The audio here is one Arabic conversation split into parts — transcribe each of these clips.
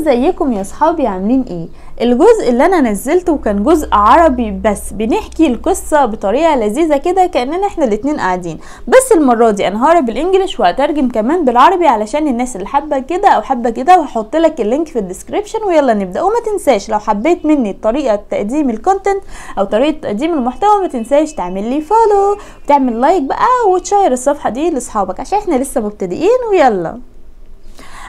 ازيكم يا صحابي عاملين ايه الجزء اللي انا نزلته كان جزء عربي بس بنحكي القصة بطريقة لذيذة كده كأننا احنا الاتنين قاعدين بس المرة دي انا هقرا بالانجلش وهترجم كمان بالعربي علشان الناس اللي حابة كده او حابة كده وهحط لك اللينك في الديسكريبشن ويلا نبدأ وما تنساش لو حبيت مني طريقة تقديم الكونتنت او طريقة تقديم المحتوى ما تنساش تعمل لي فولو وتعمل لايك بقى وتشير الصفحة دي لاصحابك عشان احنا لسه مبتدئين ويلا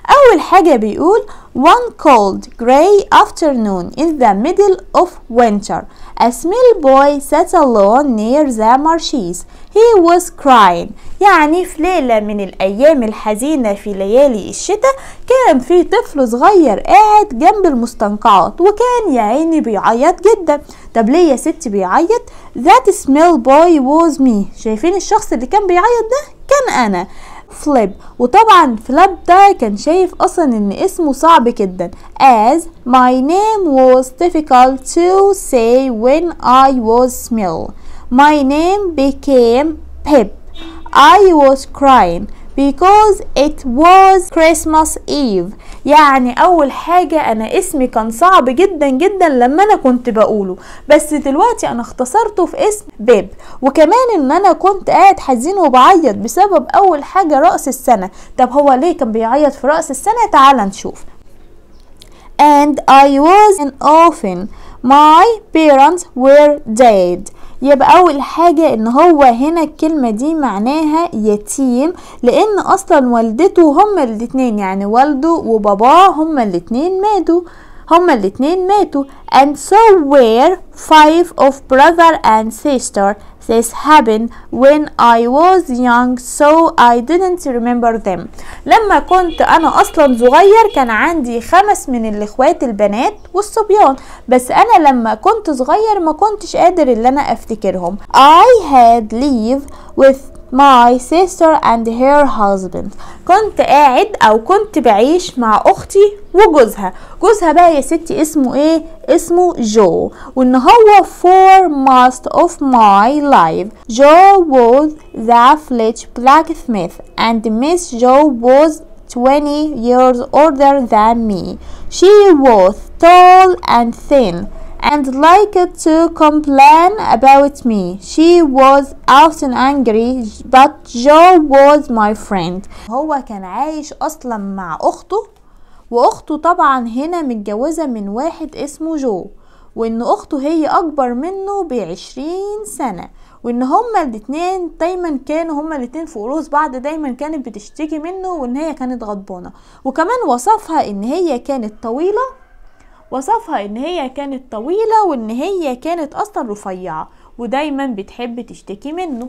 أول حاجة بيقول One cold gray afternoon in the middle of winter A small boy sat alone near the marshes He was crying يعني في ليلة من الأيام الحزينة في ليالي الشتاء كان في طفل صغير قاعد جنب المستنقعات وكان يا عيني بيعيط جدا طب ليه يا ستي بيعيط That small boy was me شايفين الشخص اللي كان بيعيط ده كان أنا flip وطبعا flip ده كان شايف اصلا ان اسمه صعب جدا as my name was difficult to say when I was small my name became Pip I was crying because it was Christmas Eve يعني اول حاجه انا اسمي كان صعب جدا جدا لما انا كنت بقوله بس دلوقتي انا اختصرته في اسم باب وكمان ان انا كنت قاعد حزين وبعيط بسبب اول حاجه راس السنه طب هو ليه كان بيعيط في راس السنه تعال نشوف and I was in often my parents were dead يبقى اول حاجة ان هو هنا الكلمة دي معناها يتيم لان اصلا والدته هما الاتنين يعني والده وباباه هما الاتنين ماتوا هما الاتنين ماتوا and so were five of brother and sister This happened when I was young so I didn't remember them لما كنت أنا أصلا صغير كان عندي خمس من الإخوات البنات والصبيان بس أنا لما كنت صغير ما كنتش قادر اللي أنا أفتكرهم I had lived with my sister and her husband كنت قاعد او كنت بعيش مع اختي وجوزها جوزها بقى يا ستي اسمه ايه اسمه جو وان هو for most of my life جو was the village blacksmith and miss جو was 20 years older than me she was tall and thin and liked to complain about me. She was often angry, but Joe was my friend. هو كان عايش أصلا مع أخته وأخته طبعا هنا متجوزة من واحد اسمه جو وإن أخته هي أكبر منه بعشرين سنة وان هما الاتنين دايما كانوا هما الاتنين في قروز بعض دايما كانت بتشتكي منه وان هي كانت غضبانه وكمان وصفها ان هي كانت طويله وصفها ان هي كانت طويلة وان هي كانت اصلا رفيعة ودايما بتحب تشتكي منه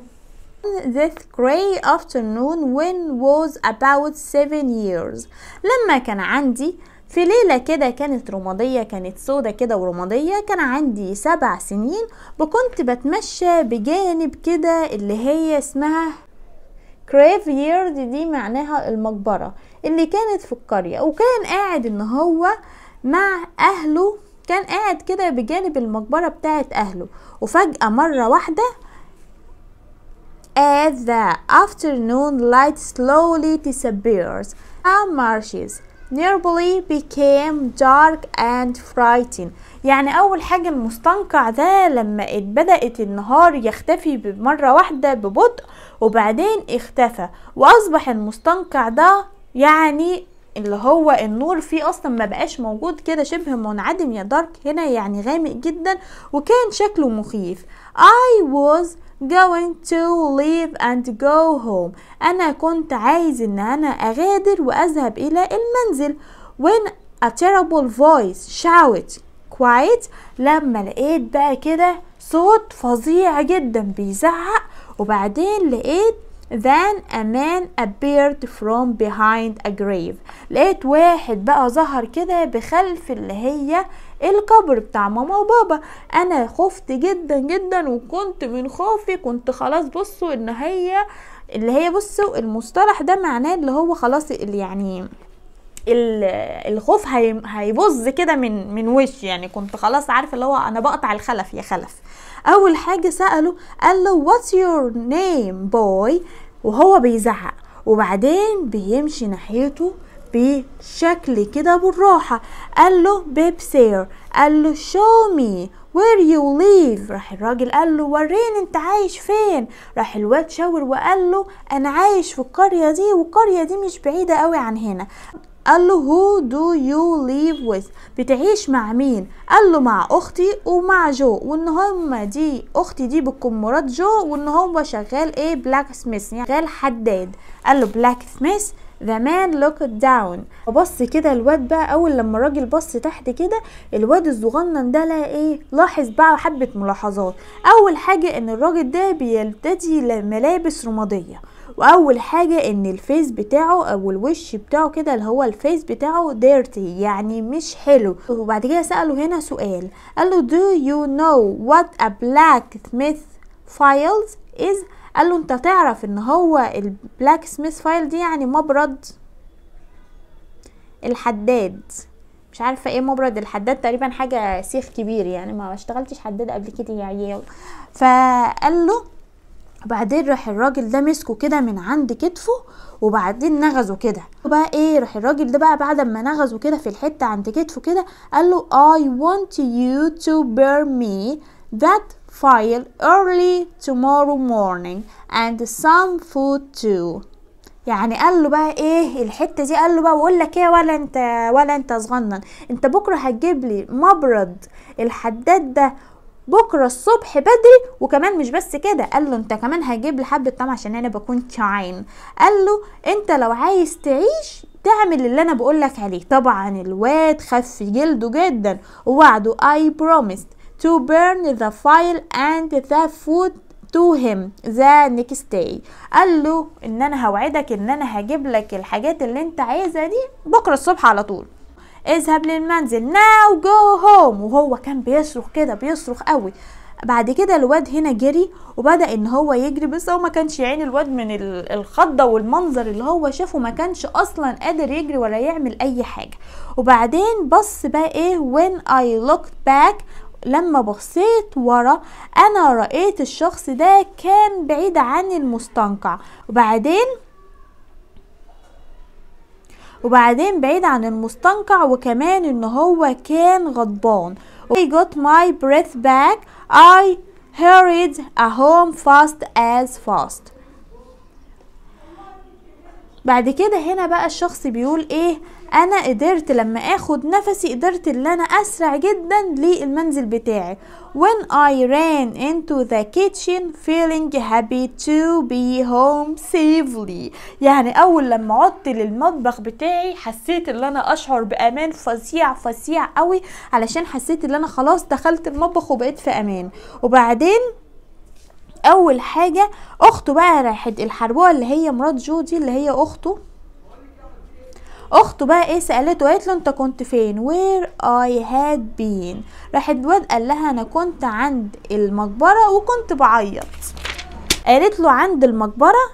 This gray afternoon when was about seven years لما كان عندي في ليلة كده كانت رمادية كانت سودة كده ورمادية كان عندي سبع سنين وكنت بتمشى بجانب كده اللي هي اسمها كريفيرد دي معناها المقبرة اللي كانت في القرية وكان قاعد ان هو مع أهله كان قاعد كده بجانب المقبرة بتاعت أهله وفجأة مرة واحدة As the afternoon light slowly disappears, and marshes nearby became dark and frightening. يعني أول حاجة المستنقع ده لما اتبدأت النهار يختفي بمرة واحدة ببطء وبعدين اختفى وأصبح المستنقع ده يعني اللي هو النور فيه اصلا ما بقاش موجود كده شبه منعدم يا دارك هنا يعني غامق جدا وكان شكله مخيف I was going to leave and go home انا كنت عايز ان انا اغادر واذهب الى المنزل when a terrible voice shouted quiet لما لقيت بقى كده صوت فظيع جدا بيزعق وبعدين لقيت Then a man appeared from behind a grave لقيت واحد بقى ظهر كده بخلف اللي هي القبر بتاع ماما وبابا انا خفت جدا جدا وكنت من خوفي كنت خلاص بصوا ان هي اللي هي بصوا المصطلح ده معناه اللي هو خلاص اللي يعني الخوف هيبظ كده من من وشي يعني كنت خلاص عارفه اللي هو انا بقطع الخلف يا خلف اول حاجه ساله قال له what's يور نيم بوي وهو بيزعق وبعدين بيمشي ناحيته بشكل كده بالراحة قال له بيب سير قال له show me where you live راح الراجل قال له وريني انت عايش فين راح الواد شاور وقال له انا عايش في القرية دي والقرية دي مش بعيدة قوي عن هنا قال له who do you live with بتعيش مع مين قال له مع اختي ومع جو وان هما دي اختي دي بتكون مرات جو وان هو شغال ايه بلاك سميث يعني شغال حداد قال له بلاك سميث ذا مان لوك داون بص كده الواد بقى اول لما الراجل بص تحت كده الواد الصغنن ده لقى ايه لاحظ بقى حبه ملاحظات اول حاجه ان الراجل ده بيرتدي ملابس رماديه واول حاجه ان الفيس بتاعه او الوش بتاعه كده اللي هو الفيس بتاعه ديرتي يعني مش حلو وبعد كده ساله هنا سؤال قال له do you know what a سميث files is قال له انت تعرف ان هو البلاك سميث فايل دي يعني مبرد الحداد مش عارفه ايه مبرد الحداد تقريبا حاجه سيخ كبير يعني ما اشتغلتش حداد قبل كده يا عيال فقال له وبعدين راح الراجل ده مسكه كده من عند كتفه وبعدين نغزه كده وبقى ايه راح الراجل ده بقى بعد ما نغزه كده في الحته عند كتفه كده قال له I want you to bear me that file early tomorrow morning and some food too يعني قال له بقى ايه الحته دي قال له بقى بقول لك ايه ولا انت ولا انت صغنن انت بكره هتجيب لي مبرد الحداد ده بكره الصبح بدري وكمان مش بس كده قال له انت كمان هجيب لي حبه طعم عشان انا بكون شعين قال له انت لو عايز تعيش تعمل اللي انا بقولك عليه طبعا الواد خف جلده جدا ووعده I promised to burn the file and the food to him the next day قال له ان انا هوعدك ان انا هجيب لك الحاجات اللي انت عايزها دي بكره الصبح على طول اذهب للمنزل ناو جو هوم وهو كان بيصرخ كده بيصرخ قوي بعد كده الواد هنا جري وبدا ان هو يجري بس هو ما كانش يعين الواد من الخضه والمنظر اللي هو شافه ما كانش اصلا قادر يجري ولا يعمل اي حاجه وبعدين بص بقى ايه when I looked back لما بصيت ورا انا رأيت الشخص ده كان بعيد عن المستنقع وبعدين وبعدين بعيد عن المستنقع وكمان ان هو كان غضبان I got my breath back I hurried a home fast as fast بعد كده هنا بقى الشخص بيقول ايه انا قدرت لما اخد نفسي قدرت ان انا اسرع جدا للمنزل بتاعي when I ran into the kitchen feeling happy to be home safely يعني اول لما عدت للمطبخ بتاعي حسيت ان انا اشعر بامان فظيع فظيع قوي علشان حسيت ان انا خلاص دخلت المطبخ وبقيت في امان وبعدين اول حاجه اخته بقى راحت الحربوه اللي هي مرات جودي اللي هي اخته اخته بقى ايه سالته قالت له انت كنت فين وير اي هاد بين راحت الواد قال لها انا كنت عند المقبره وكنت بعيط قالت له عند المقبره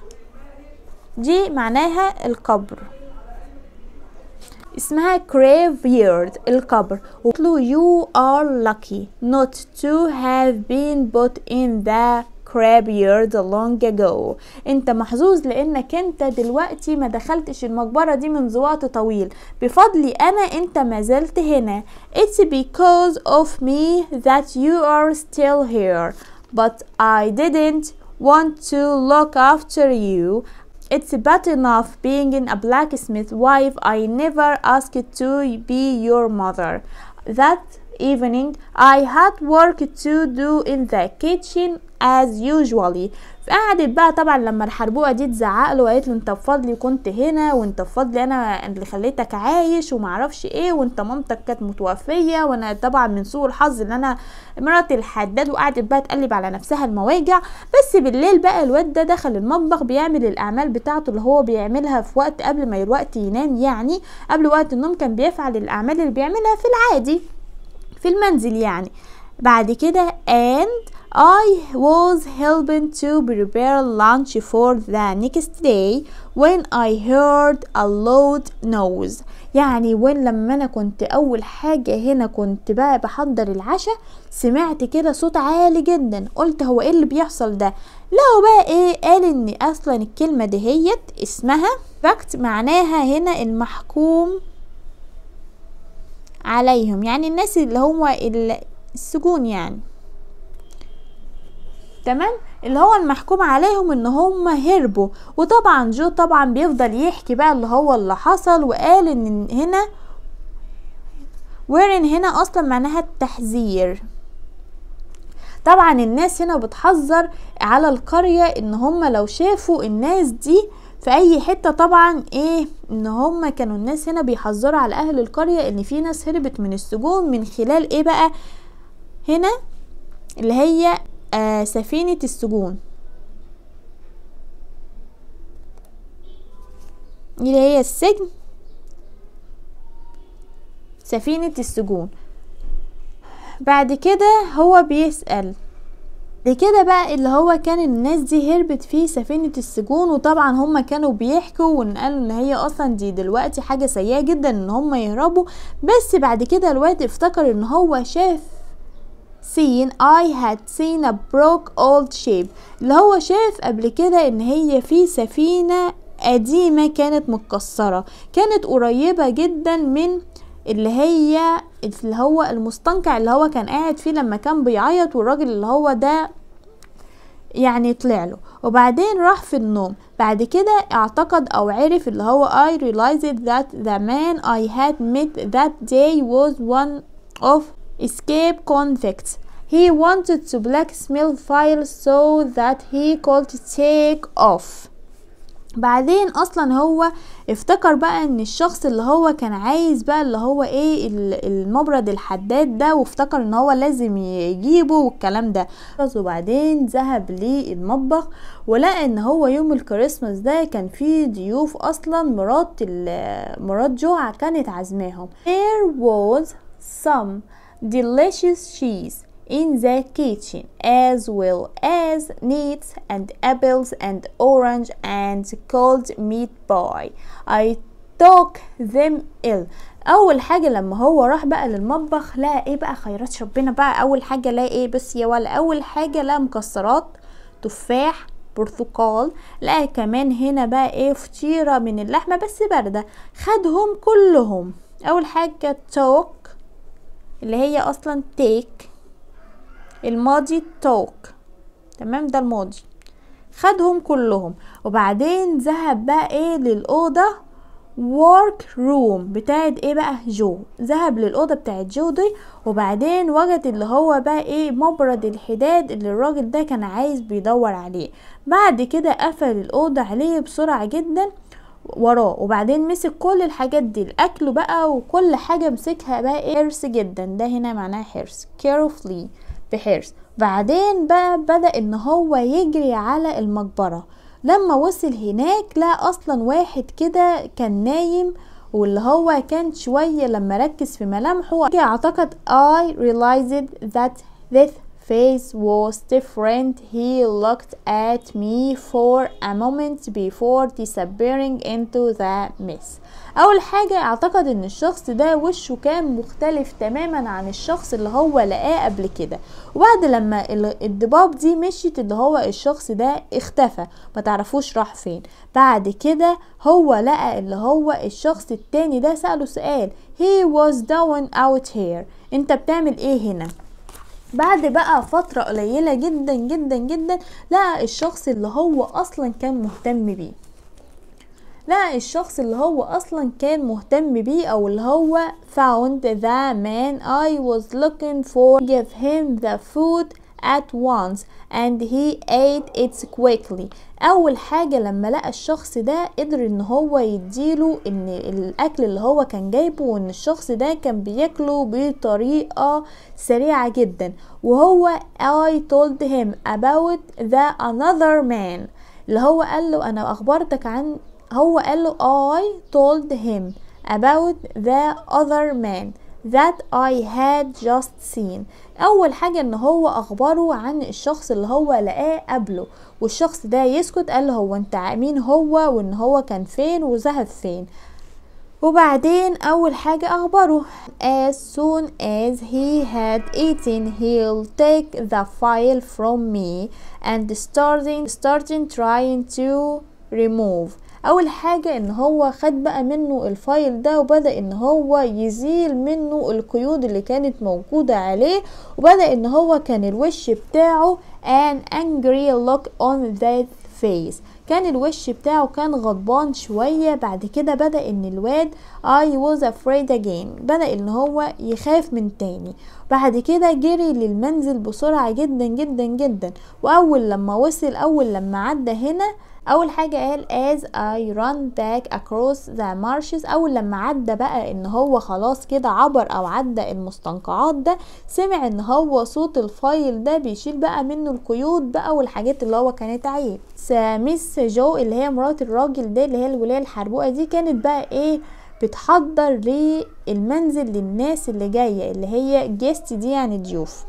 دي معناها القبر اسمها graveyard القبر وقلت له you are lucky not to have been put in the crab year the long ago انت محظوظ لانك انت دلوقتي ما دخلتش المقبرة دي من وقت طويل بفضلي انا انت ما زلت هنا it's because of me that you are still here but I didn't want to look after you It's bad enough being in a blacksmith wife. I never asked to be your mother. That evening I had work to do in the kitchen as usually فقعدت بقى طبعا لما الحربوقه دي تزعقله وقالت له انت بفضلي كنت هنا وانت بفضلي انا اللي خليتك عايش ومعرفش ايه وانت مامتك كانت متوفيه وانا طبعا من سوء الحظ ان انا مرات الحداد وقعدت بقى تقلب على نفسها المواجع بس بالليل بقى الواد ده دخل المطبخ بيعمل الاعمال بتاعته اللي هو بيعملها في وقت قبل ما الوقت ينام يعني قبل وقت النوم كان بيفعل الاعمال اللي بيعملها في العادي في المنزل يعني بعد كده and I was helping to prepare lunch for the next day when I heard a loud noise يعني وين لما انا كنت اول حاجة هنا كنت بقى بحضر العشاء سمعت كده صوت عالي جدا قلت هو ايه اللي بيحصل ده لو بقى ايه قال ان اصلا الكلمة دهيت اسمها فاكت معناها هنا المحكوم عليهم يعني الناس اللي هو السجون يعني تمام اللي هو المحكوم عليهم ان هم هربوا وطبعا جو طبعا بيفضل يحكي بقى اللي هو اللي حصل وقال ان هنا ويرن هنا اصلا معناها التحذير طبعا الناس هنا بتحذر على القرية ان هم لو شافوا الناس دي آه في اي حته طبعا ايه ان هم كانوا الناس هنا بيحذروا على اهل القريه ان في ناس هربت من السجون من خلال ايه بقى هنا اللي هي آه سفينه السجون اللي هي السجن سفينه السجون بعد كده هو بيسال بكده بقى اللي هو كان الناس دي هربت في سفينة السجون وطبعا هم كانوا بيحكوا وان قالوا ان هي اصلا دي دلوقتي حاجة سيئة جدا ان هم يهربوا بس بعد كده الواد افتكر ان هو شاف seen I had seen a broke old ship اللي هو شاف قبل كده ان هي في سفينة قديمة كانت متكسرة كانت قريبة جدا من اللي هي اللي هو المستنقع اللي هو كان قاعد فيه لما كان بيعيط والراجل اللي هو ده يعني طلع له وبعدين راح في النوم بعد كده اعتقد او عرف اللي هو I realized that the man I had met that day was one of escape convicts he wanted to blackmail files so that he could take off بعدين اصلا هو افتكر بقى ان الشخص اللي هو كان عايز بقى اللي هو ايه المبرد الحداد ده وافتكر ان هو لازم يجيبه والكلام ده وبعدين ذهب للمطبخ ولقى ان هو يوم الكريسماس ده كان فيه ضيوف اصلا مرات مرات جوعه كانت عازماهم there was some delicious cheese in the kitchen as well as nuts and apples and orange and cold meat pie I took them ill اول حاجه لما هو راح بقى للمطبخ لقى ايه بقى خيرات ربنا بقى اول حاجه لقى ايه بس يا ولا اول حاجه لقى مكسرات تفاح برتقال لقى كمان هنا بقى ايه فطيره من اللحمه بس بارده خدهم كلهم اول حاجه توك اللي هي اصلا تيك الماضي توك تمام ده الماضي خدهم كلهم وبعدين ذهب بقى ايه للاوضه ورك روم بتاعت ايه بقى جو ذهب للاوضه بتاعت جو دي وبعدين وجد اللي هو بقى ايه مبرد الحداد اللي الراجل ده كان عايز بيدور عليه بعد كده قفل الاوضه عليه بسرعه جدا وراه وبعدين مسك كل الحاجات دي الاكل بقى وكل حاجه مسكها بقى إيه حرص جدا ده هنا معناه حرص carefully بحيرس بعدين بقى بدأ ان هو يجري على المقبرة لما وصل هناك لا اصلا واحد كده كان نايم واللي هو كان شوية لما ركز في ملامحه اعتقد I realized that this face was different. He looked at me for a moment before disappearing into the mist. أول حاجة أعتقد إن الشخص ده وشه كان مختلف تماما عن الشخص اللي هو لقاه قبل كده وبعد لما الضباب دي مشيت اللي هو الشخص ده اختفى ما تعرفوش راح فين بعد كده هو لقى اللي هو الشخص التاني ده سأله سؤال he was down out here انت بتعمل ايه هنا بعد بقى فترة قليلة جدا جدا جدا لقى الشخص اللي هو أصلا كان مهتم بيه لقى الشخص اللي هو أصلا كان مهتم بيه أو اللي هو found the man I was looking for give him the food at once and he ate it quickly اول حاجة لما لقى الشخص ده قدر ان هو يديله ان الاكل اللي هو كان جايبه وان الشخص ده كان بياكله بطريقة سريعة جدا وهو I told him about the another man اللي هو قال له انا اخبرتك عن هو قال له I told him about the other man that I had just seen أول حاجة إن هو أخبره عن الشخص اللي هو لقاه قبله والشخص ده يسكت قال هو أنت مين هو وإن هو كان فين وذهب فين وبعدين أول حاجة أخبره as soon as he had eaten he'll take the file from me and starting starting trying to remove اول حاجة ان هو خد بقى منه الفايل ده وبدأ ان هو يزيل منه القيود اللي كانت موجودة عليه وبدأ ان هو كان الوش بتاعه an angry look on that face كان الوش بتاعه كان غضبان شوية بعد كده بدأ ان الواد I was afraid again بدأ ان هو يخاف من تاني بعد كده جري للمنزل بسرعة جدا جدا جدا واول لما وصل اول لما عدى هنا اول حاجه قال as I run back across the marshes اول لما عدى بقى ان هو خلاص كده عبر او عدى المستنقعات ده سمع ان هو صوت الفايل ده بيشيل بقى منه القيود بقى والحاجات اللي هو كانت عيب سميس جو اللي هي مرات الراجل ده اللي هي الولايه الحربوقه دي كانت بقى ايه بتحضر للمنزل للناس اللي جايه اللي هي جيست دي يعني ضيوف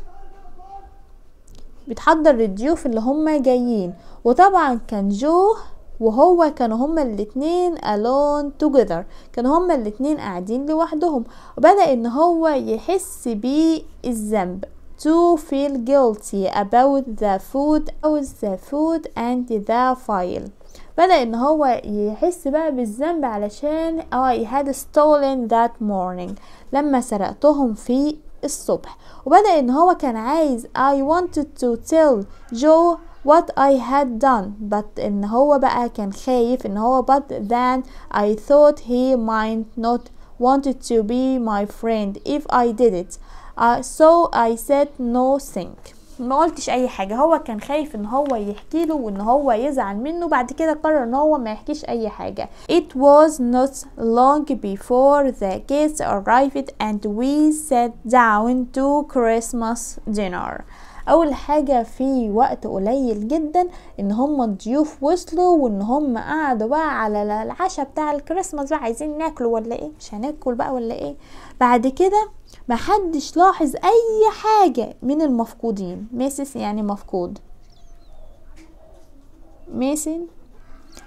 بتحضر للضيوف اللي هم جايين وطبعا كان جو وهو كانوا هما الاتنين alone together كانوا هما الاتنين قاعدين لوحدهم وبدأ ان هو يحس بالذنب to feel guilty about the food أو the food and the file بدأ ان هو يحس بقى بالذنب علشان I آه، had stolen that morning لما سرقتهم في الصبح وبدأ إن هو كان عايز I wanted to tell Joe what I had done but إن هو بقى كان خايف إن هو but then I thought he might not wanted to be my friend if I did it uh, so I said no ما قلتش اي حاجه هو كان خايف ان هو يحكي له وان هو يزعل منه بعد كده قرر ان هو ما يحكيش اي حاجه it was not long before the guests arrived and we sat down to Christmas dinner اول حاجه في وقت قليل جدا ان هم الضيوف وصلوا وان هم قعدوا بقى على العشاء بتاع الكريسماس بقى عايزين ناكلوا ولا ايه مش هناكل بقى ولا ايه بعد كده محدش لاحظ اي حاجه من المفقودين ميسس يعني مفقود ميسن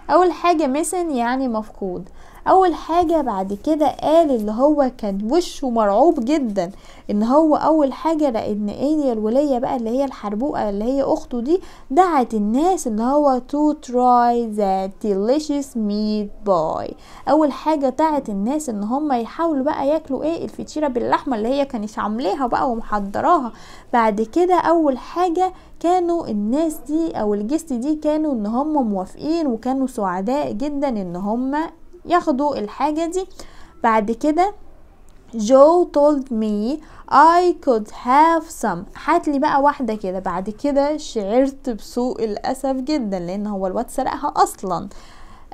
اول حاجه ميسن يعني مفقود اول حاجه بعد كده قال اللي هو كان وشه مرعوب جدا ان هو اول حاجه لان ايليا الوليه بقى اللي هي الحربوقه اللي هي اخته دي دعت الناس ان هو تو تراي ذا ديليشس ميت باي اول حاجه دعت الناس ان هم يحاولوا بقى ياكلوا ايه الفطيره باللحمه اللي هي كانت عاملاها بقى ومحضراها بعد كده اول حاجه كانوا الناس دي او الجست دي كانوا ان هم موافقين وكانوا سعداء جدا ان هم ياخدوا الحاجة دي بعد كده جو told me I could have some هاتلي بقى واحدة كده بعد كده شعرت بسوء الأسف جدا لأن هو الواد سرقها أصلا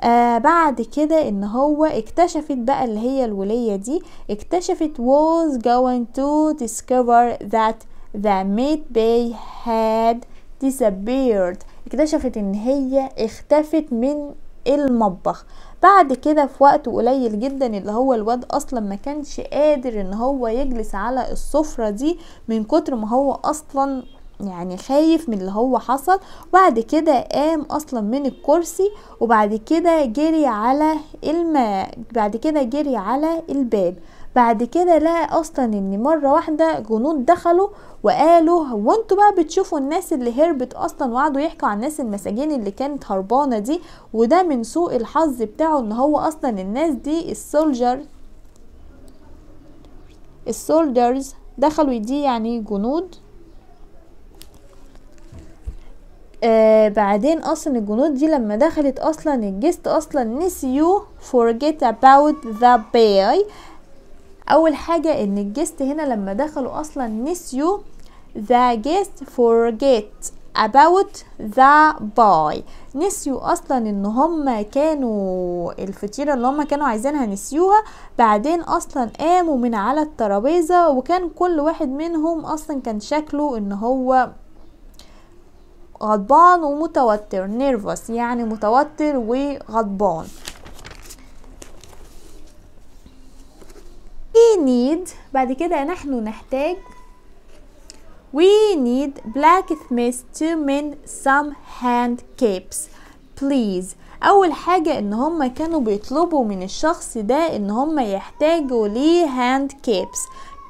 آه بعد كده ان هو اكتشفت بقى اللي هي الولية دي اكتشفت was going to discover that the meat bay had disappeared اكتشفت ان هي اختفت من المطبخ بعد كده في وقت قليل جدا اللي هو الواد اصلا ما كانش قادر ان هو يجلس على السفرة دي من كتر ما هو اصلا يعني خايف من اللي هو حصل وبعد كده قام اصلا من الكرسي وبعد كده جري على الماء بعد كده جري على الباب بعد كده لقى اصلا ان مره واحده جنود دخلوا وقالوا هو انتوا بقى بتشوفوا الناس اللي هربت اصلا وقعدوا يحكوا عن الناس المساجين اللي كانت هربانه دي وده من سوء الحظ بتاعه ان هو اصلا الناس دي السولجر السولدرز دخلوا دي يعني جنود آه بعدين اصلا الجنود دي لما دخلت اصلا الجست اصلا نسيو forget about the bear اول حاجه ان الجست هنا لما دخلوا اصلا نسيو the guest forget about the boy نسيوا اصلا ان هم كانوا الفطيره اللي هم كانوا عايزينها نسيوها بعدين اصلا قاموا من على الترابيزه وكان كل واحد منهم اصلا كان شكله ان هو غضبان ومتوتر نيرفوس يعني متوتر وغضبان we need بعد كده نحن نحتاج We need blacksmiths to mend some capes, please اول حاجة ان هما كانوا بيطلبوا من الشخص ده ان هما يحتاجوا ليه هاند كابس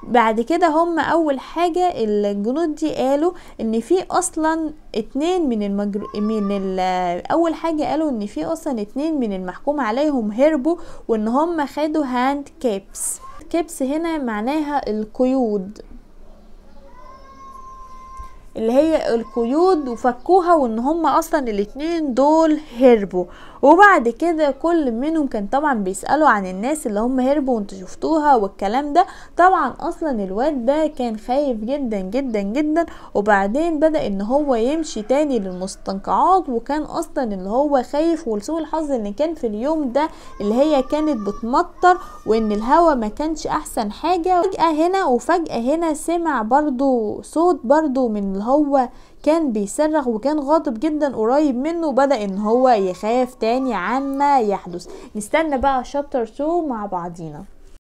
بعد كده هما اول حاجة الجنود دي قالوا ان في اصلا اتنين من المجر... من ال... اول حاجة قالوا ان في اصلا اتنين من المحكوم عليهم هربوا وان هما خدوا هاند كابس كابس هنا معناها القيود اللي هي القيود وفكوها وان هما اصلا الاتنين دول هربوا وبعد كده كل منهم كان طبعا بيسالوا عن الناس اللي هما هربوا وانتوا شفتوها والكلام ده طبعا اصلا الواد ده كان خايف جدا جدا جدا وبعدين بدا ان هو يمشي تاني للمستنقعات وكان اصلا اللي هو خايف ولسوء الحظ ان كان في اليوم ده اللي هي كانت بتمطر وان الهوا ما كانش احسن حاجه فجاه هنا وفجاه هنا سمع برضو صوت برضو من هو كان بيصرخ وكان غاضب جدا قريب منه وبدا ان هو يخاف تاني عما يحدث نستنى بقى شابتر 2 مع بعضينا